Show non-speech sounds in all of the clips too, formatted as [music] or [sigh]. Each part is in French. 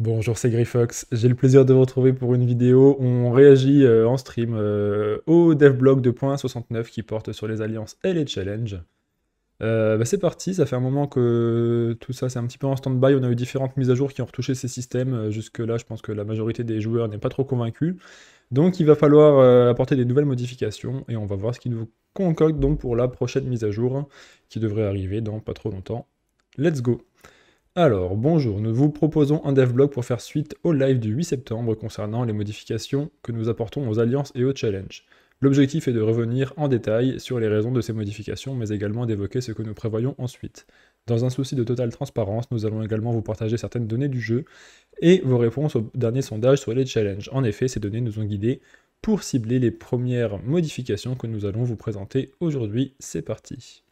Bonjour, c'est Grifox, J'ai le plaisir de vous retrouver pour une vidéo. on réagit euh, en stream euh, au devblog de point 69 qui porte sur les alliances et les challenges. Euh, bah, c'est parti, ça fait un moment que tout ça c'est un petit peu en stand-by. On a eu différentes mises à jour qui ont retouché ces systèmes. Jusque-là, je pense que la majorité des joueurs n'est pas trop convaincue, Donc il va falloir apporter des nouvelles modifications et on va voir ce qui nous concocte donc pour la prochaine mise à jour qui devrait arriver dans pas trop longtemps. Let's go! Alors, bonjour, nous vous proposons un dev blog pour faire suite au live du 8 septembre concernant les modifications que nous apportons aux alliances et aux challenges. L'objectif est de revenir en détail sur les raisons de ces modifications, mais également d'évoquer ce que nous prévoyons ensuite. Dans un souci de totale transparence, nous allons également vous partager certaines données du jeu et vos réponses au dernier sondage sur les challenges. En effet, ces données nous ont guidés pour cibler les premières modifications que nous allons vous présenter aujourd'hui. C'est parti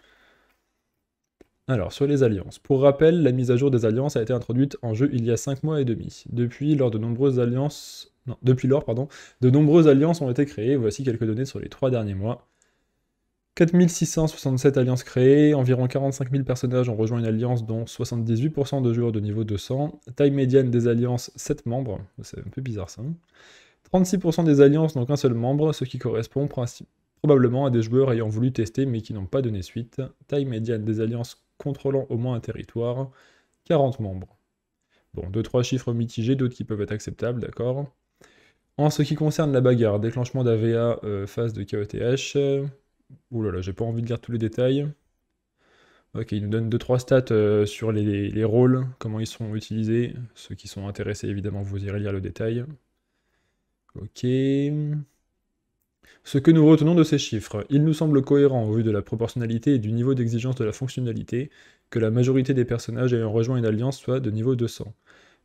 alors, sur les alliances. Pour rappel, la mise à jour des alliances a été introduite en jeu il y a 5 mois et demi. Depuis lors, de nombreuses alliances... Non, depuis lors, pardon, de nombreuses alliances ont été créées. Voici quelques données sur les 3 derniers mois. 4667 alliances créées, environ 45 000 personnages ont rejoint une alliance, dont 78% de joueurs de niveau 200. Taille médiane des alliances, 7 membres. C'est un peu bizarre ça. 36% hein. des alliances n'ont qu'un seul membre, ce qui correspond probablement à des joueurs ayant voulu tester mais qui n'ont pas donné suite. Taille médiane des alliances contrôlant au moins un territoire, 40 membres. Bon, 2-3 chiffres mitigés, d'autres qui peuvent être acceptables, d'accord. En ce qui concerne la bagarre, déclenchement d'AVA euh, phase de KOTH. E euh, oulala, là là, j'ai pas envie de lire tous les détails. Ok, il nous donne 2-3 stats euh, sur les, rôles, comment ils seront utilisés. Ceux qui sont intéressés, évidemment, vous irez lire le détail. Ok. Ce que nous retenons de ces chiffres, il nous semble cohérent au vu de la proportionnalité et du niveau d'exigence de la fonctionnalité que la majorité des personnages ayant rejoint une alliance soit de niveau 200.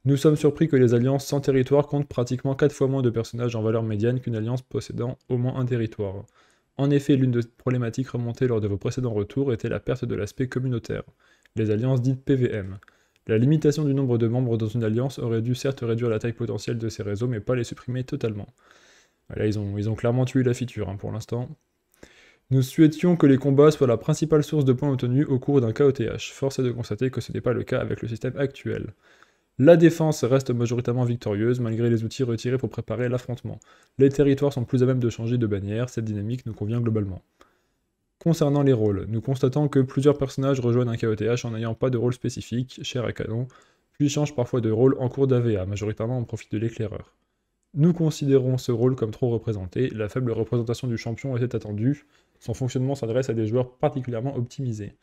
Nous sommes surpris que les alliances sans territoire comptent pratiquement 4 fois moins de personnages en valeur médiane qu'une alliance possédant au moins un territoire. En effet, l'une des problématiques remontées lors de vos précédents retours était la perte de l'aspect communautaire, les alliances dites PVM. La limitation du nombre de membres dans une alliance aurait dû certes réduire la taille potentielle de ces réseaux, mais pas les supprimer totalement. Bah là, ils ont, clairement tué la feature hein, pour l'instant. Nous souhaitions que les combats soient la principale source de points obtenus au cours d'un KOTH. Force est de constater que ce n'est pas le cas avec le système actuel. La défense reste majoritairement victorieuse malgré les outils retirés pour préparer l'affrontement. Les territoires sont plus à même de changer de bannière, cette dynamique nous convient globalement. Concernant les rôles, nous constatons que plusieurs personnages rejoignent un KOTH en n'ayant pas de rôle spécifique, cher à canon, puis changent parfois de rôle en cours d'AVA, majoritairement en profit de l'éclaireur. Nous considérons ce rôle comme trop représenté, la faible représentation du champion était attendue, son fonctionnement s'adresse à des joueurs particulièrement optimisés.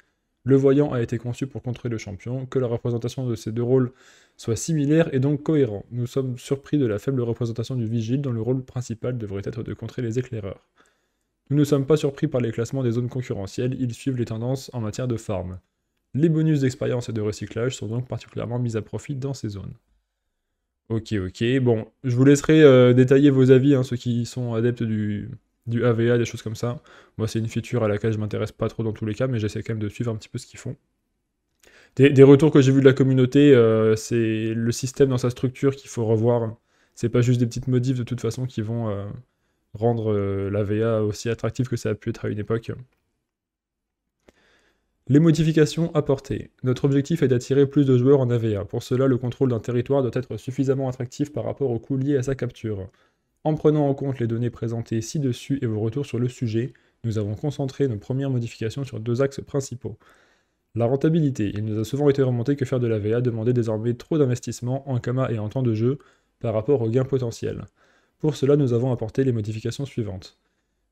Le voyant a été conçu pour contrer le champion, que la représentation de ces deux rôles soit similaire et donc cohérent. Nous sommes surpris de la faible représentation du vigile dont le rôle principal devrait être de contrer les éclaireurs. Nous ne sommes pas surpris par les classements des zones concurrentielles, ils suivent les tendances en matière de farm. Les bonus d'expérience et de recyclage sont donc particulièrement mis à profit dans ces zones. Ok, ok. Bon, je vous laisserai euh, détailler vos avis, hein, ceux qui sont adeptes du, AVA, des choses comme ça. Moi, c'est une feature à laquelle je m'intéresse pas trop dans tous les cas, mais j'essaie quand même de suivre un petit peu ce qu'ils font. Des, retours que j'ai vus de la communauté, euh, c'est le système dans sa structure qu'il faut revoir. C'est pas juste des petites modifs de toute façon qui vont euh, rendre l'AVA aussi attractif que ça a pu être à une époque. Les modifications apportées. Notre objectif est d'attirer plus de joueurs en AVA. Pour cela, le contrôle d'un territoire doit être suffisamment attractif par rapport aux coûts liés à sa capture. En prenant en compte les données présentées ci-dessus et vos retours sur le sujet, nous avons concentré nos premières modifications sur deux axes principaux. La rentabilité. Il nous a souvent été remonté que faire de l'AVA demandait désormais trop d'investissement en Kama et en temps de jeu par rapport aux gains potentiels. Pour cela, nous avons apporté les modifications suivantes.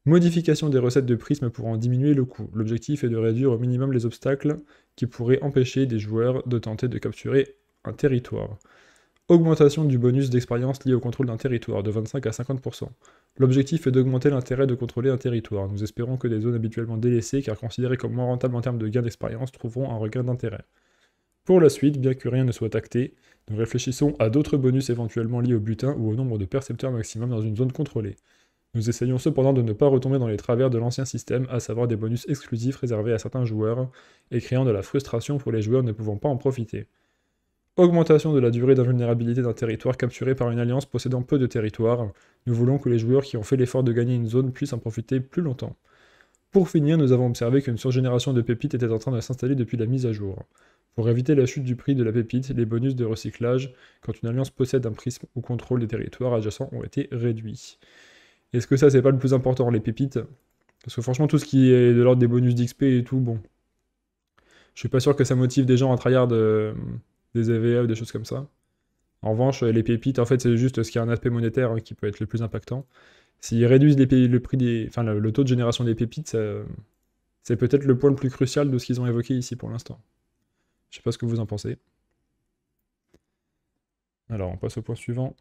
Modification des recettes de prisme pour en diminuer le coût. L'objectif est de réduire au minimum les obstacles qui pourraient empêcher des joueurs de tenter de capturer un territoire. Augmentation du bonus d'expérience lié au contrôle d'un territoire de 25 à 50%. L'objectif est d'augmenter l'intérêt de contrôler un territoire. Nous espérons que des zones habituellement délaissées car considérées comme moins rentables en termes de gain d'expérience trouveront un regain d'intérêt. Pour la suite, bien que rien ne soit acté, nous réfléchissons à d'autres bonus éventuellement liés au butin ou au nombre de percepteurs maximum dans une zone contrôlée. Nous essayons cependant de ne pas retomber dans les travers de l'ancien système, à savoir des bonus exclusifs réservés à certains joueurs, et créant de la frustration pour les joueurs ne pouvant pas en profiter. Augmentation de la durée d'invulnérabilité d'un territoire capturé par une alliance possédant peu de territoire, nous voulons que les joueurs qui ont fait l'effort de gagner une zone puissent en profiter plus longtemps. Pour finir, nous avons observé qu'une surgénération de pépites était en train de s'installer depuis la mise à jour. Pour éviter la chute du prix de la pépite, les bonus de recyclage, quand une alliance possède un prisme ou contrôle des territoires adjacents, ont été réduits. Est-ce que ça, c'est pas le plus important, les pépites Parce que franchement, tout ce qui est de l'ordre des bonus d'XP et tout, bon. Je suis pas sûr que ça motive des gens à tryhard euh, des EVA ou des choses comme ça. En revanche, les pépites, en fait, c'est juste ce qui a un aspect monétaire hein, qui peut être le plus impactant. S'ils réduisent les le prix des, enfin, le, taux de génération des pépites, c'est peut-être le point le plus crucial de ce qu'ils ont évoqué ici pour l'instant. Je sais pas ce que vous en pensez. Alors, on passe au point suivant.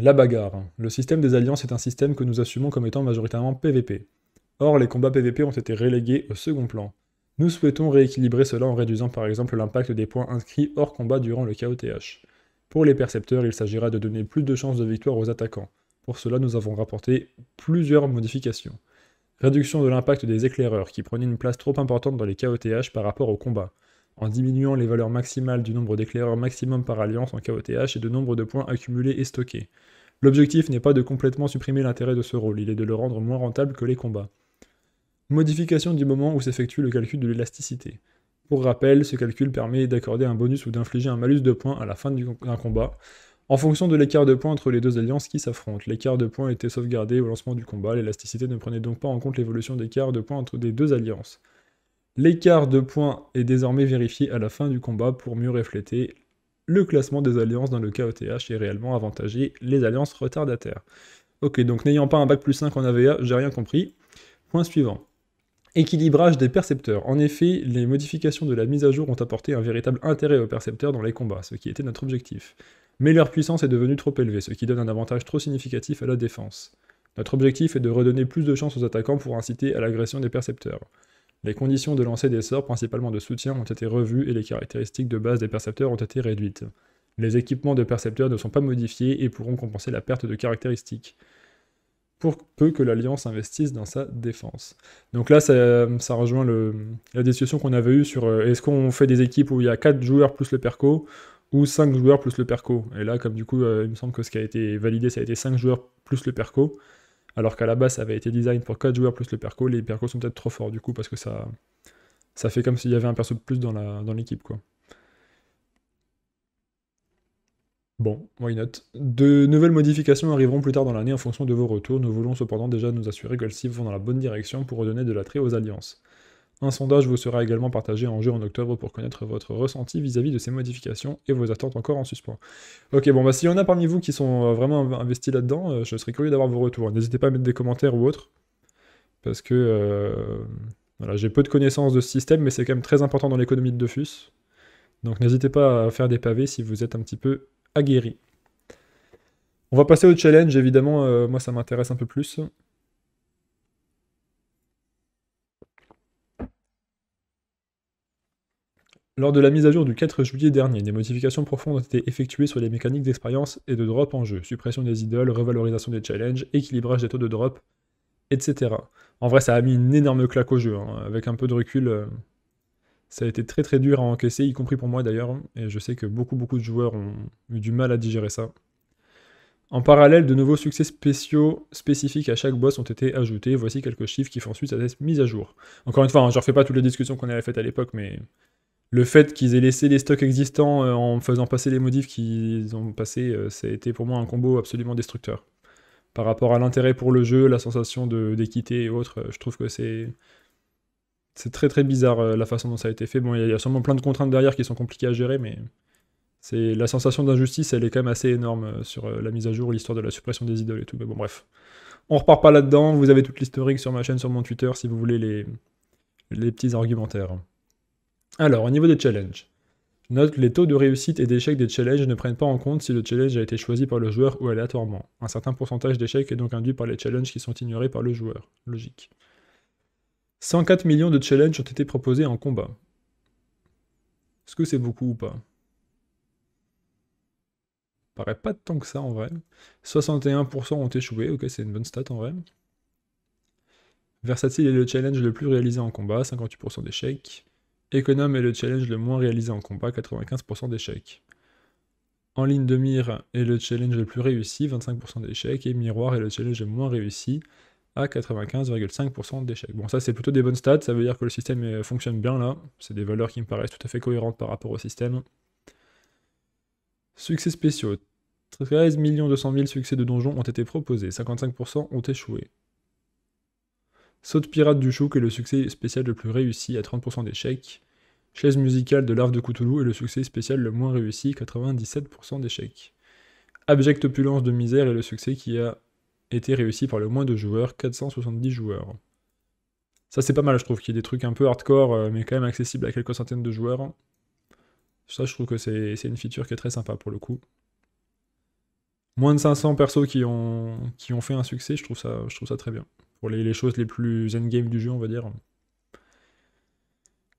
La bagarre. Le système des alliances est un système que nous assumons comme étant majoritairement PVP. Or, les combats PVP ont été relégués au second plan. Nous souhaitons rééquilibrer cela en réduisant par exemple l'impact des points inscrits hors combat durant le KOTH. Pour les percepteurs, il s'agira de donner plus de chances de victoire aux attaquants. Pour cela, nous avons rapporté plusieurs modifications. Réduction de l'impact des éclaireurs, qui prenaient une place trop importante dans les KOTH par rapport au combat en diminuant les valeurs maximales du nombre d'éclaireurs maximum par alliance en KOTH et de nombre de points accumulés et stockés. L'objectif n'est pas de complètement supprimer l'intérêt de ce rôle, il est de le rendre moins rentable que les combats. Modification du moment où s'effectue le calcul de l'élasticité. Pour rappel, ce calcul permet d'accorder un bonus ou d'infliger un malus de points à la fin d'un combat, en fonction de l'écart de points entre les deux alliances qui s'affrontent. L'écart de points était sauvegardé au lancement du combat, l'élasticité ne prenait donc pas en compte l'évolution d'écart de points entre les deux alliances. L'écart de points est désormais vérifié à la fin du combat pour mieux refléter le classement des alliances dans le KOTH et réellement avantager les alliances retardataires. Ok, donc n'ayant pas un bac plus 5 en AVA, j'ai rien compris. Point suivant. Équilibrage des percepteurs. En effet, les modifications de la mise à jour ont apporté un véritable intérêt aux percepteurs dans les combats, ce qui était notre objectif. Mais leur puissance est devenue trop élevée, ce qui donne un avantage trop significatif à la défense. Notre objectif est de redonner plus de chances aux attaquants pour inciter à l'agression des percepteurs. Les conditions de lancer des sorts, principalement de soutien, ont été revues et les caractéristiques de base des percepteurs ont été réduites. Les équipements de percepteurs ne sont pas modifiés et pourront compenser la perte de caractéristiques pour peu que l'Alliance investisse dans sa défense. Donc là, ça, rejoint la discussion qu'on avait eue sur euh, est-ce qu'on fait des équipes où il y a 4 joueurs plus le perco ou 5 joueurs plus le perco. Et là, comme du coup, euh, il me semble que ce qui a été validé, ça a été 5 joueurs plus le perco alors qu'à la base ça avait été design pour 4 joueurs plus le perco, les percos sont peut-être trop forts du coup parce que ça, ça fait comme s'il y avait un perso de plus dans l'équipe dans quoi. Bon, why not. De nouvelles modifications arriveront plus tard dans l'année en fonction de vos retours. Nous voulons cependant déjà nous assurer que SIF vont dans la bonne direction pour redonner de l'attrait aux alliances. Un sondage vous sera également partagé en jeu en octobre pour connaître votre ressenti vis-à-vis de ces modifications et vos attentes encore en suspens. Ok, bon bah s'il y en a parmi vous qui sont euh, vraiment investis là-dedans, euh, je serais curieux d'avoir vos retours. N'hésitez pas à mettre des commentaires ou autres, parce que euh, j'ai peu de connaissances de ce système, mais c'est quand même très important dans l'économie de Dofus. Donc n'hésitez pas à faire des pavés si vous êtes un petit peu aguerri. On va passer au challenge, évidemment, moi ça m'intéresse un peu plus. Lors de la mise à jour du 4 juillet dernier, des modifications profondes ont été effectuées sur les mécaniques d'expérience et de drop en jeu, suppression des idoles, revalorisation des challenges, équilibrage des taux de drop, etc. En vrai, ça a mis une énorme claque au jeu. Hein. Avec un peu de recul, euh, ça a été très très dur à encaisser, y compris pour moi d'ailleurs, et je sais que beaucoup beaucoup de joueurs ont eu du mal à digérer ça. En parallèle, de nouveaux succès spéciaux spécifiques à chaque boss ont été ajoutés. Voici quelques chiffres qui font suite à cette mise à jour. Encore une fois, hein, je ne refais pas toutes les discussions qu'on avait faites à l'époque, mais le fait qu'ils aient laissé les stocks existants euh, en faisant passer les modifs qu'ils ont passés, euh, ça a été pour moi un combo absolument destructeur. Par rapport à l'intérêt pour le jeu, la sensation d'équité et autres, euh, je trouve que c'est c'est très très bizarre la façon dont ça a été fait. Bon, il y, a sûrement plein de contraintes derrière qui sont compliquées à gérer, mais c'est la sensation d'injustice, elle est quand même assez énorme sur la mise à jour, l'histoire de la suppression des idoles et tout. Mais bon, bref, on repart pas là-dedans. Vous avez toute l'historique sur ma chaîne, sur mon Twitter, si vous voulez les petits argumentaires. Alors, au niveau des challenges, note les taux de réussite et d'échec des challenges ne prennent pas en compte si le challenge a été choisi par le joueur ou aléatoirement. Un certain pourcentage d'échecs est donc induit par les challenges qui sont ignorés par le joueur. Logique. 104 millions de challenges ont été proposés en combat. Est-ce que c'est beaucoup ou pas Paraît pas tant que ça en vrai. 61% ont échoué, ok, c'est une bonne stat en vrai. Versatile est le challenge le plus réalisé en combat, 58% d'échecs. Économe est le challenge le moins réalisé en combat, 95% d'échecs. En ligne de mire est le challenge le plus réussi, 25% d'échecs, et miroir est le challenge le moins réussi, à 95,5% d'échecs. Bon, ça c'est plutôt des bonnes stats, ça veut dire que le système euh, fonctionne bien là. C'est des valeurs qui me paraissent tout à fait cohérentes par rapport au système. Succès spéciaux. 13 200 000 succès de donjons ont été proposés, 55% ont échoué. Saute pirate du Chouk est le succès spécial le plus réussi à 30% d'échecs. Chaise musicale de l'arbre de Coutoulou est le succès spécial le moins réussi, 97% d'échecs. Abject opulence de misère est le succès qui a été réussi par le moins de joueurs, 470 joueurs. Ça c'est pas mal je trouve qu'il y ait des trucs un peu hardcore euh, mais quand même accessible à quelques centaines de joueurs. Ça je trouve que c'est une feature qui est très sympa pour le coup moins de 500 persos qui ont, qui ont fait un succès, je trouve ça, je trouve ça très bien. Pour les, les choses les plus endgame du jeu, on va dire.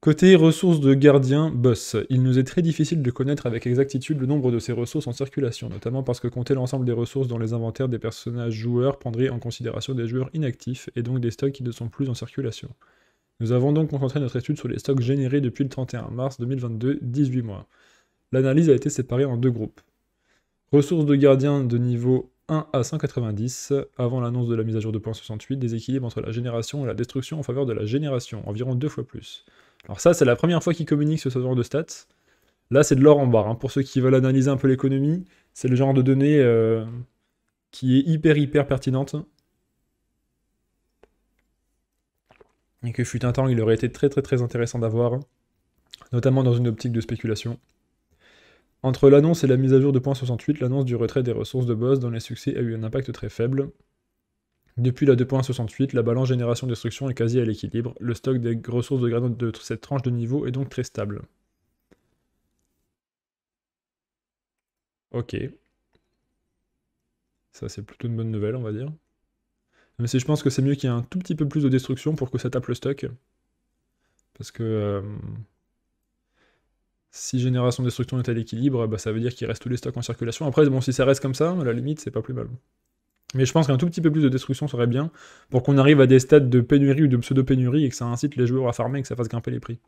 Côté ressources de gardien, boss. Il nous est très difficile de connaître avec exactitude le nombre de ces ressources en circulation, notamment parce que compter l'ensemble des ressources dans les inventaires des personnages joueurs prendrait en considération des joueurs inactifs et donc des stocks qui ne sont plus en circulation. Nous avons donc concentré notre étude sur les stocks générés depuis le 31 mars 2022, 18 mois. L'analyse a été séparée en deux groupes. Ressources de gardien de niveau 1 à 190 avant l'annonce de la mise à jour de 68, déséquilibre entre la génération et la destruction en faveur de la génération, environ deux fois plus. Alors ça, c'est la première fois qu'ils communiquent ce genre de stats. Là, c'est de l'or en barre. Hein. Pour ceux qui veulent analyser un peu l'économie, c'est le genre de données euh, qui est hyper, hyper pertinente. Et que fut un temps, il aurait été très, très, très intéressant d'avoir, hein. notamment dans une optique de spéculation. Entre l'annonce et la mise à jour de point 68, l'annonce du retrait des ressources de boss dans les succès a eu un impact très faible. Depuis la 2.68, la balance génération-destruction est quasi à l'équilibre. Le stock des ressources de granotes de cette tranche de niveau est donc très stable. Ok. Ça, c'est plutôt une bonne nouvelle, on va dire. Mais si je pense que c'est mieux qu'il y ait un tout petit peu plus de destruction pour que ça tape le stock. Parce que... Euh, si génération destruction est à l'équilibre, bah, ça veut dire qu'il reste tous les stocks en circulation. Après, bon, si ça reste comme ça, à la limite, c'est pas plus mal. Mais je pense qu'un tout petit peu plus de destruction serait bien pour qu'on arrive à des stades de pénurie ou de pseudo-pénurie et que ça incite les joueurs à farmer et que ça fasse grimper les prix.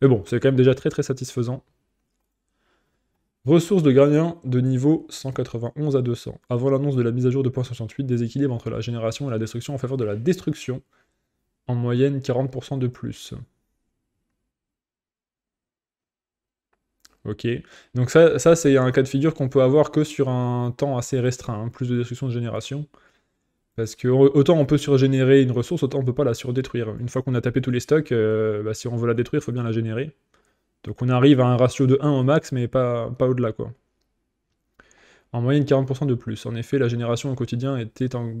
Mais bon, c'est quand même déjà très très satisfaisant. Ressources de gardien de niveau 191 à 200. Avant l'annonce de la mise à jour de 68, déséquilibre entre la génération et la destruction en faveur de la destruction. En moyenne, 40% de plus. Ok. Donc ça, c'est un cas de figure qu'on peut avoir que sur un temps assez restreint, hein, plus de destruction de génération. Parce que autant on peut surgénérer une ressource, autant on peut pas la surdétruire. Une fois qu'on a tapé tous les stocks, euh, bah, si on veut la détruire, il faut bien la générer. Donc on arrive à un ratio de 1 au max, mais pas, pas au-delà quoi. En moyenne 40% de plus. En effet, la génération au quotidien était en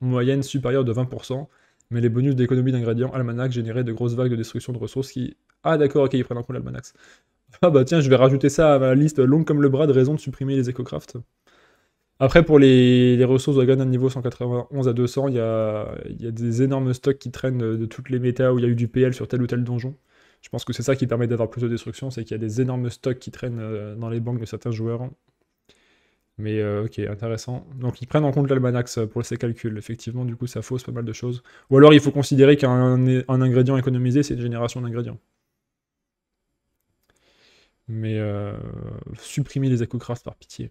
moyenne supérieure de 20%, mais les bonus d'économie d'ingrédients, Almanac généraient de grosses vagues de destruction de ressources qui... Ah d'accord, ok, ils prennent en compte l'almanax. Ah bah tiens, je vais rajouter ça à ma liste longue comme le bras de raisons de supprimer les EcoCraft. Après, pour les, les ressources gagne à niveau 191 à 200, il y a, des énormes stocks qui traînent de toutes les méta où il y a eu du PL sur tel ou tel donjon. Je pense que c'est ça qui permet d'avoir plus de destruction, c'est qu'il y a des énormes stocks qui traînent euh, dans les banques de certains joueurs. Mais euh, ok, intéressant. Donc ils prennent en compte l'albanax pour ses calculs. Effectivement, du coup, ça fausse pas mal de choses. Ou alors il faut considérer qu'un un ingrédient économisé, c'est une génération d'ingrédients. Mais euh, supprimer les éco-crafts par pitié.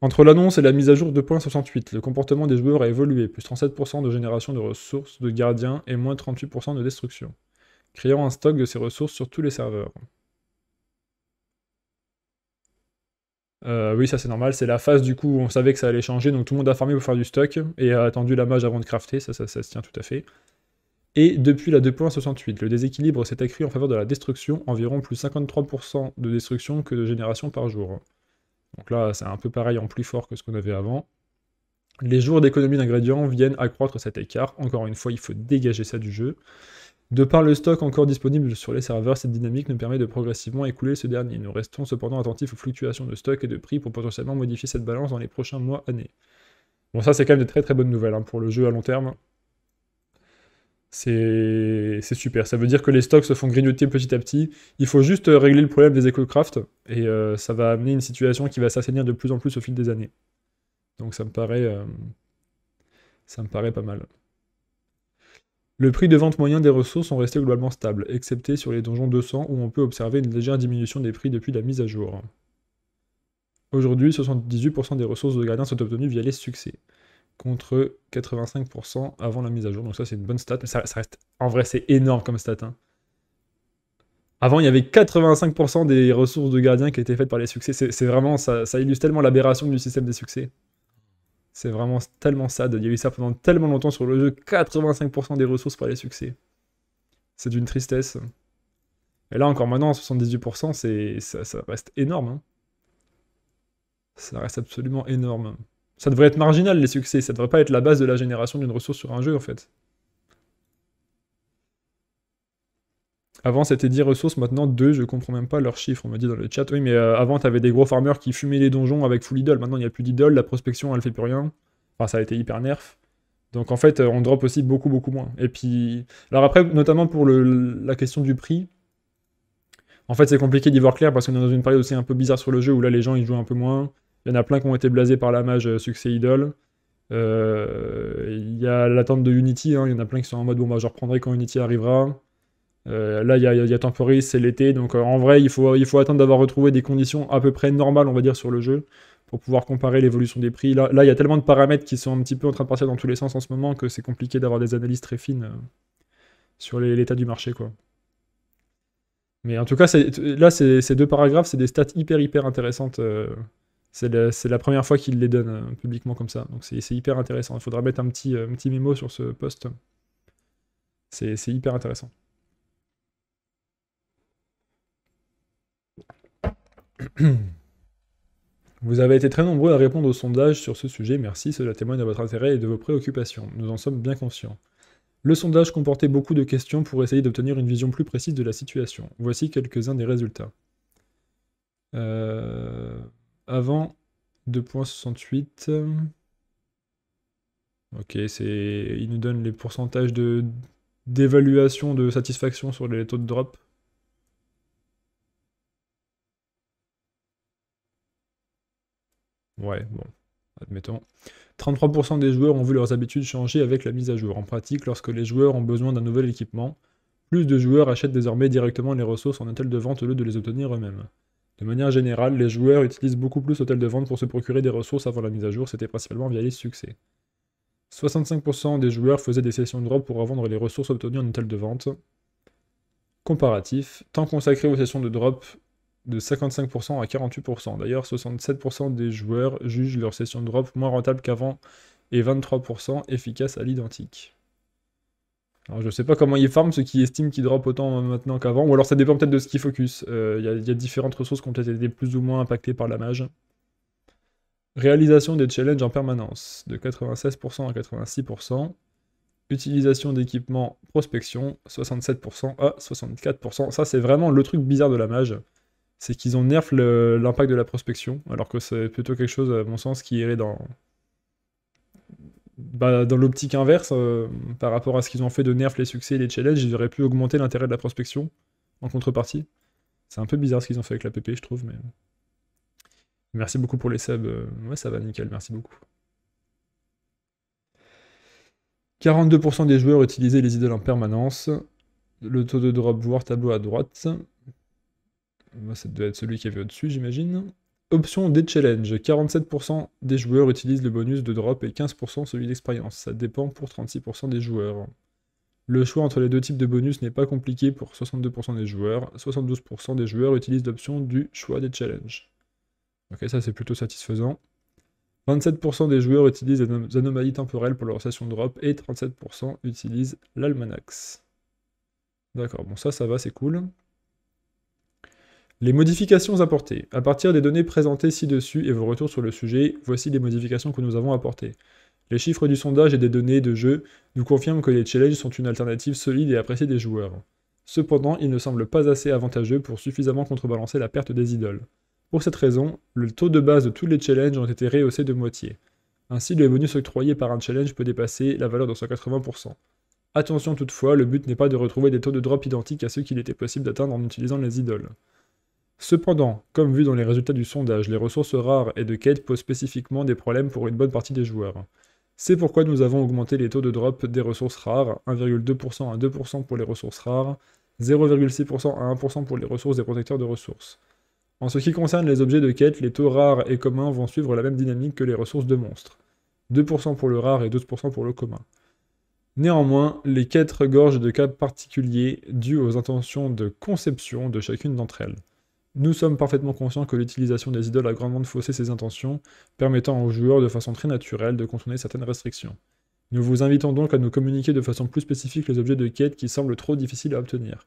Entre l'annonce et la mise à jour 2.68, le comportement des joueurs a évolué, plus 37% de génération de ressources de gardiens et moins 38% de destruction, créant un stock de ces ressources sur tous les serveurs. Euh, oui, ça c'est normal, c'est la phase du coup où on savait que ça allait changer, donc tout le monde a farmé pour faire du stock et a attendu la mage avant de crafter, ça, ça se tient tout à fait. Et depuis la 2.68, le déséquilibre s'est accru en faveur de la destruction, environ plus 53% de destruction que de génération par jour. Donc là, c'est un peu pareil en plus fort que ce qu'on avait avant. Les jours d'économie d'ingrédients viennent accroître cet écart. Encore une fois, il faut dégager ça du jeu. De par le stock encore disponible sur les serveurs, cette dynamique nous permet de progressivement écouler ce dernier. Nous restons cependant attentifs aux fluctuations de stock et de prix pour potentiellement modifier cette balance dans les prochains mois, années. Bon, ça, c'est quand même de très très bonnes nouvelles hein, pour le jeu à long terme c'est super. Ça veut dire que les stocks se font grignoter petit à petit. Il faut juste euh, régler le problème des éco et euh, ça va amener une situation qui va s'assainir de plus en plus au fil des années. Donc ça me paraît, euh, ça me paraît pas mal. Le prix de vente moyen des ressources sont restés globalement stables, excepté sur les donjons 200 où on peut observer une légère diminution des prix depuis la mise à jour. Aujourd'hui, 78% des ressources de gardiens sont obtenues via les succès contre 85% avant la mise à jour. Donc ça, c'est une bonne stat, mais ça, reste... En vrai, c'est énorme comme stat. Hein. Avant, il y avait 85% des ressources de gardiens qui étaient faites par les succès. C'est vraiment... Ça, ça illustre tellement l'aberration du système des succès. C'est vraiment tellement sad. Il y a eu ça pendant tellement longtemps sur le jeu. 85% des ressources par les succès. C'est d'une tristesse. Et là, encore maintenant, 78%, ça, ça reste énorme. Hein. Ça reste absolument énorme. Ça devrait être marginal les succès, ça devrait pas être la base de la génération d'une ressource sur un jeu en fait. Avant c'était 10 ressources, maintenant 2, je comprends même pas leurs chiffres, on me dit dans le chat. Oui mais euh, avant t'avais des gros farmers qui fumaient les donjons avec full idol, maintenant il n'y a plus d'idol, la prospection elle fait plus rien. Enfin ça a été hyper nerf. Donc en fait euh, on drop aussi beaucoup beaucoup moins. Et puis... Alors après notamment pour la question du prix, en fait, c'est compliqué d'y voir clair parce qu'on est dans une période aussi un peu bizarre sur le jeu où là, les gens ils jouent un peu moins. Il y en a plein qui ont été blasés par la mage euh, succès idole. Euh, il y a l'attente de Unity, hein. il y en a plein qui sont en mode bon bah je reprendrai quand Unity arrivera. Euh, là il y a, Temporis, c'est l'été, donc en vrai il faut, attendre d'avoir retrouvé des conditions à peu près normales on va dire sur le jeu pour pouvoir comparer l'évolution des prix. Là il y a tellement de paramètres qui sont un petit peu en train de partir dans tous les sens en ce moment que c'est compliqué d'avoir des analyses très fines sur l'état du marché quoi. Mais en tout cas là ces deux paragraphes c'est des stats hyper hyper intéressantes. C'est la première fois qu'il les donne euh, publiquement comme ça. Donc c'est hyper intéressant. Il faudra mettre un petit, euh, mémo sur ce poste. C'est hyper intéressant. [clears throat] Vous avez été très nombreux à répondre au sondage sur ce sujet, merci, cela témoigne de votre intérêt et de vos préoccupations, nous en sommes bien conscients. Le sondage comportait beaucoup de questions pour essayer d'obtenir une vision plus précise de la situation. Voici quelques-uns des résultats. Euh avant 2.68. Ok, c'est, il nous donne les pourcentages de d'évaluation de satisfaction sur les taux de drop. Ouais, bon, admettons. 33% des joueurs ont vu leurs habitudes changer avec la mise à jour. En pratique, lorsque les joueurs ont besoin d'un nouvel équipement, plus de joueurs achètent désormais directement les ressources en hôtel de vente au lieu de les obtenir eux-mêmes. De manière générale, les joueurs utilisent beaucoup plus l'hôtel de vente pour se procurer des ressources avant la mise à jour, c'était principalement via les succès. 65% des joueurs faisaient des sessions de drop pour revendre les ressources obtenues en hôtel de vente. Comparatif, temps consacré aux sessions de drop de 55% à 48%. D'ailleurs, 67% des joueurs jugent leurs sessions de drop moins rentables qu'avant et 23% efficaces à l'identique. Alors, je ne sais pas comment ils forment, ceux qui estiment qu'ils drop autant maintenant qu'avant, ou alors ça dépend peut-être de ce qu'ils focus. Euh, il y, a différentes ressources qui ont peut-être été plus ou moins impactées par la mage. Réalisation des challenges en permanence, de 96% à 86%. Utilisation d'équipements prospection, 67% à 64%. Ça, c'est vraiment le truc bizarre de la mage. C'est qu'ils ont nerf l'impact de la prospection, alors que c'est plutôt quelque chose, à mon sens, qui irait dans, bah, dans l'optique inverse, euh, par rapport à ce qu'ils ont fait de nerf les succès et les challenges, ils auraient pu augmenter l'intérêt de la prospection en contrepartie. C'est un peu bizarre ce qu'ils ont fait avec la PP, je trouve, mais. Merci beaucoup pour les subs. Euh, ouais, ça va, nickel, merci beaucoup. 42% des joueurs utilisaient les idoles en permanence. Le taux de drop, voir tableau à droite. Bah, ça doit être celui qui avait au-dessus, j'imagine. Option des challenges. 47% des joueurs utilisent le bonus de drop et 15% celui d'expérience. Ça dépend pour 36% des joueurs. Le choix entre les deux types de bonus n'est pas compliqué pour 62% des joueurs. 72% des joueurs utilisent l'option du choix des challenges. Ok, ça c'est plutôt satisfaisant. 27% des joueurs utilisent des anomalies temporelles pour leur session drop et 37% utilisent l'almanax. D'accord, bon ça ça va, c'est cool. Les modifications apportées. À partir des données présentées ci-dessus et vos retours sur le sujet, voici les modifications que nous avons apportées. Les chiffres du sondage et des données de jeu nous confirment que les challenges sont une alternative solide et appréciée des joueurs. Cependant, ils ne semblent pas assez avantageux pour suffisamment contrebalancer la perte des idoles. Pour cette raison, le taux de base de tous les challenges ont été rehaussés de moitié. Ainsi, le bonus octroyé par un challenge peut dépasser la valeur de 180%. Attention toutefois, le but n'est pas de retrouver des taux de drop identiques à ceux qu'il était possible d'atteindre en utilisant les idoles. Cependant, comme vu dans les résultats du sondage, les ressources rares et de quête posent spécifiquement des problèmes pour une bonne partie des joueurs. C'est pourquoi nous avons augmenté les taux de drop des ressources rares, 1,2% à 2% pour les ressources rares, 0,6% à 1% pour les ressources des protecteurs de ressources. En ce qui concerne les objets de quête, les taux rares et communs vont suivre la même dynamique que les ressources de monstres. 2% pour le rare et 12% pour le commun. Néanmoins, les quêtes regorgent de cas particuliers dus aux intentions de conception de chacune d'entre elles. Nous sommes parfaitement conscients que l'utilisation des idoles a grandement faussé ses intentions, permettant aux joueurs de façon très naturelle de contourner certaines restrictions. Nous vous invitons donc à nous communiquer de façon plus spécifique les objets de quête qui semblent trop difficiles à obtenir.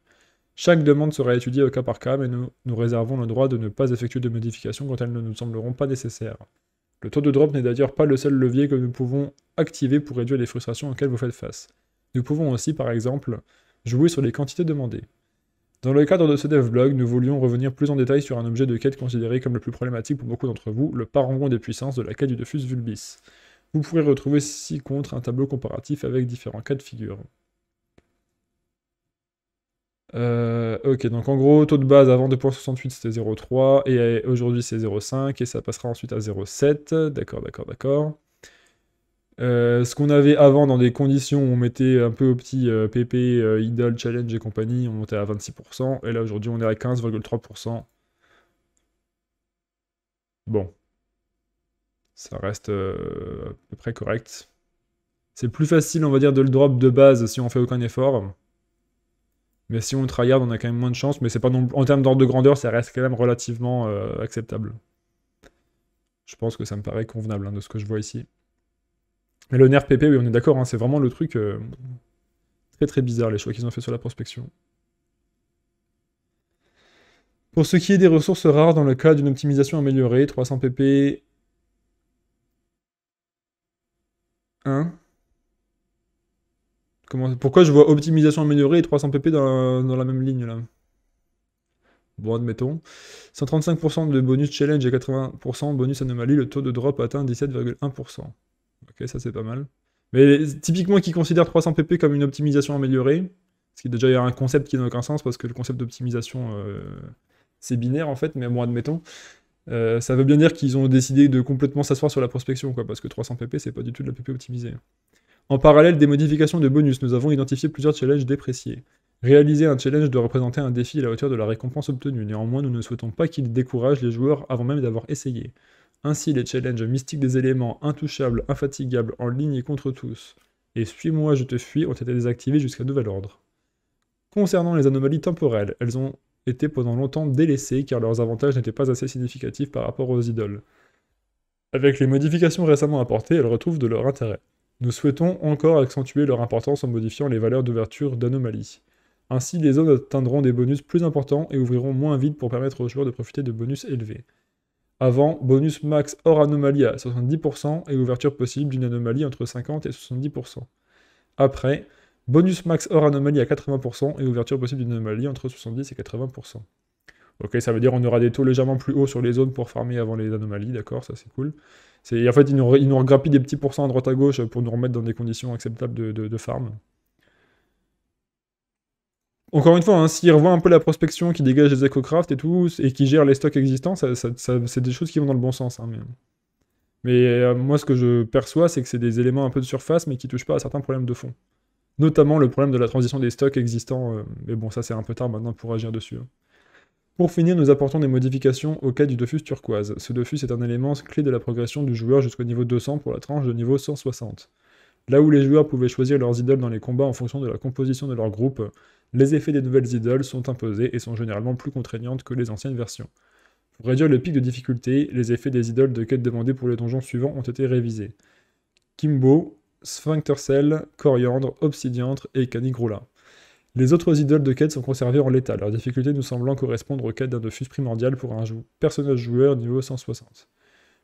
Chaque demande sera étudiée au cas par cas, mais nous nous réservons le droit de ne pas effectuer de modifications quand elles ne nous sembleront pas nécessaires. Le taux de drop n'est d'ailleurs pas le seul levier que nous pouvons activer pour réduire les frustrations auxquelles vous faites face. Nous pouvons aussi, par exemple, jouer sur les quantités demandées. Dans le cadre de ce dev blog, nous voulions revenir plus en détail sur un objet de quête considéré comme le plus problématique pour beaucoup d'entre vous, le parangon des puissances de la quête du Defus Vulbis. Vous pourrez retrouver ci-contre un tableau comparatif avec différents cas de figure. Euh, ok, donc en gros, taux de base avant 2.68 c'était 0.3 et aujourd'hui c'est 0.5 et ça passera ensuite à 0.7. D'accord, d'accord, d'accord. Euh, ce qu'on avait avant dans des conditions où on mettait un peu au petit euh, PP, euh, idle, Challenge et compagnie, on montait à 26%, et là aujourd'hui on est à 15,3%. Bon. Ça reste à peu près correct. C'est plus facile, on va dire, de le drop de base si on fait aucun effort. Mais si on tryhard, on a quand même moins de chance, mais c'est pas non... en termes d'ordre de grandeur, ça reste quand même relativement acceptable. Je pense que ça me paraît convenable hein, de ce que je vois ici. Mais le nerf PP, oui, on est d'accord, hein, c'est vraiment le truc euh, très très bizarre, les choix qu'ils ont fait sur la prospection. Pour ce qui est des ressources rares, dans le cas d'une optimisation améliorée, 300 PP... 1 Pourquoi je vois optimisation améliorée et 300 PP dans, la même ligne, là Bon, admettons. 135% de bonus challenge et 80% bonus anomalie, le taux de drop atteint 17,1%. Ok, ça c'est pas mal. Mais typiquement, qui considère 300 pp comme une optimisation améliorée, ce qui est déjà un concept qui n'a aucun sens parce que le concept d'optimisation, euh, c'est binaire en fait, mais bon, admettons. Euh, ça veut bien dire qu'ils ont décidé de complètement s'asseoir sur la prospection, quoi, parce que 300 pp, c'est pas du tout de la pp optimisée. En parallèle des modifications de bonus, nous avons identifié plusieurs challenges dépréciés. Réaliser un challenge doit représenter un défi à la hauteur de la récompense obtenue. Néanmoins, nous ne souhaitons pas qu'il décourage les joueurs avant même d'avoir essayé. Ainsi, les challenges mystiques des éléments, intouchables, infatigables, en ligne et contre tous, et Suis-moi, je te fuis ont été désactivés jusqu'à nouvel ordre. Concernant les anomalies temporelles, elles ont été pendant longtemps délaissées car leurs avantages n'étaient pas assez significatifs par rapport aux idoles. Avec les modifications récemment apportées, elles retrouvent de leur intérêt. Nous souhaitons encore accentuer leur importance en modifiant les valeurs d'ouverture d'anomalies. Ainsi, les zones atteindront des bonus plus importants et ouvriront moins vite pour permettre aux joueurs de profiter de bonus élevés avant bonus max hors anomalie à 70% et ouverture possible d'une anomalie entre 50 et 70%. Après, bonus max hors anomalie à 80% et ouverture possible d'une anomalie entre 70 et 80%. Ok, ça veut dire qu'on aura des taux légèrement plus hauts sur les zones pour farmer avant les anomalies, d'accord, ça c'est cool. En fait, ils nous, ont nous des petits pourcents à droite à gauche pour nous remettre dans des conditions acceptables de farm. Encore une fois, hein, s'il revoit un peu la prospection qui dégage les EcoCraft et tout, et qui gère les stocks existants, c'est des choses qui vont dans le bon sens. Hein, mais euh, moi, ce que je perçois, c'est que c'est des éléments un peu de surface, mais qui touchent pas à certains problèmes de fond. Notamment le problème de la transition des stocks existants. Euh, mais bon, ça, c'est un peu tard maintenant pour agir dessus. Hein. Pour finir, nous apportons des modifications au cas du Dofus turquoise. Ce Dofus est un élément clé de la progression du joueur jusqu'au niveau 200 pour la tranche de niveau 160. Là où les joueurs pouvaient choisir leurs idoles dans les combats en fonction de la composition de leur groupe, les effets des nouvelles idoles sont imposés et sont généralement plus contraignantes que les anciennes versions. Pour réduire le pic de difficulté, les effets des idoles de quête demandées pour les donjons suivants ont été révisés. Kimbo, Sphincter Cell, Coriandre, Obsidiantre et Canigrula. Les autres idoles de quête sont conservées en l'état, leur difficulté nous semblant correspondre aux quêtes d'un Dofus primordial pour un personnage joueur niveau 160.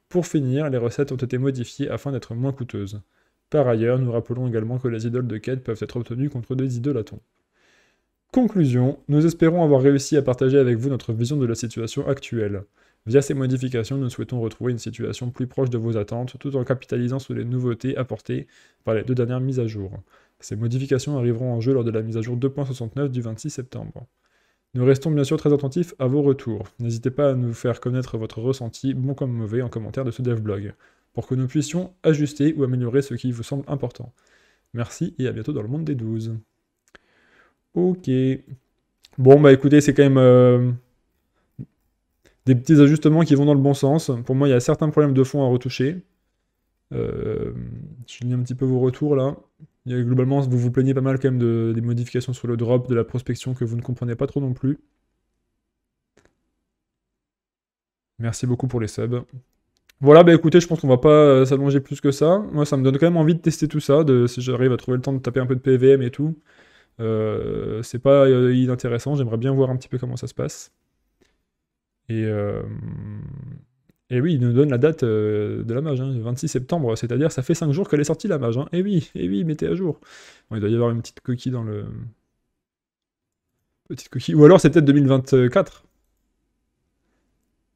Pour finir, les recettes ont été modifiées afin d'être moins coûteuses. Par ailleurs, nous rappelons également que les idoles de quête peuvent être obtenues contre des idolatons. Conclusion, nous espérons avoir réussi à partager avec vous notre vision de la situation actuelle. Via ces modifications, nous souhaitons retrouver une situation plus proche de vos attentes tout en capitalisant sur les nouveautés apportées par les deux dernières mises à jour. Ces modifications arriveront en jeu lors de la mise à jour 2.69 du 26 septembre. Nous restons bien sûr très attentifs à vos retours. N'hésitez pas à nous faire connaître votre ressenti, bon comme mauvais, en commentaire de ce devblog pour que nous puissions ajuster ou améliorer ce qui vous semble important. Merci et à bientôt dans le monde des 12. Ok. Bon, bah écoutez, c'est quand même euh, des petits ajustements qui vont dans le bon sens. Pour moi, il y a certains problèmes de fond à retoucher. Euh, je lis un petit peu vos retours là. globalement, vous vous plaignez pas mal quand même de, des modifications sur le drop, de la prospection que vous ne comprenez pas trop non plus. Merci beaucoup pour les subs. Voilà, bah écoutez, je pense qu'on va pas euh, s'allonger plus que ça. Moi, ça me donne quand même envie de tester tout ça, de, si j'arrive à trouver le temps de taper un peu de PVM et tout. Euh, c'est pas euh, inintéressant, j'aimerais bien voir un petit peu comment ça se passe. Et, et oui, il nous donne la date de la mage, hein, le 26 septembre, c'est-à-dire ça fait 5 jours qu'elle est sortie la mage. Hein. Et oui, et oui, mettez à jour. Bon, il doit y avoir une petite coquille dans le. Petite coquille. Ou alors c'est peut-être 2024.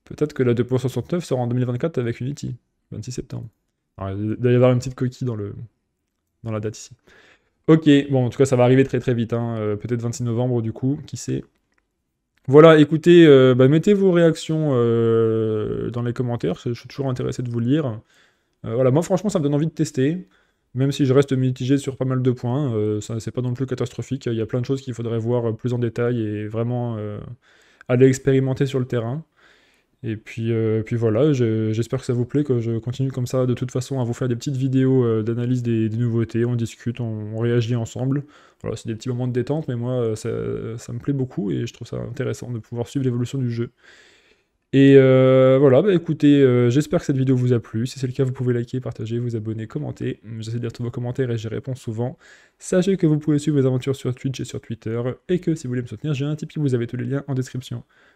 Peut-être que la 2.69 sera en 2024 avec Unity, e 26 septembre. il doit y avoir une petite coquille dans, le, dans la date ici. Ok, bon, en tout cas, ça va arriver très très vite. Hein. Euh, peut-être 26 novembre, du coup, qui sait. Voilà, écoutez, euh, bah, mettez vos réactions euh, dans les commentaires. Je suis toujours intéressé de vous lire. voilà, moi, franchement, ça me donne envie de tester. Même si je reste mitigé sur pas mal de points, ça c'est pas non plus catastrophique. Il y a plein de choses qu'il faudrait voir plus en détail et vraiment aller expérimenter sur le terrain. Et puis, euh, puis voilà, j'espère que ça vous plaît, que je continue comme ça de toute façon à vous faire des petites vidéos euh, d'analyse des, nouveautés, on discute, on, réagit ensemble. Voilà, c'est des petits moments de détente, mais moi, euh, ça, me plaît beaucoup et je trouve ça intéressant de pouvoir suivre l'évolution du jeu. Et voilà, bah écoutez, j'espère que cette vidéo vous a plu. Si c'est le cas, vous pouvez liker, partager, vous abonner, commenter. J'essaie de lire tous vos commentaires et j'y réponds souvent. Sachez que vous pouvez suivre mes aventures sur Twitch et sur Twitter, et que si vous voulez me soutenir, j'ai un Tipeee, vous avez tous les liens en description.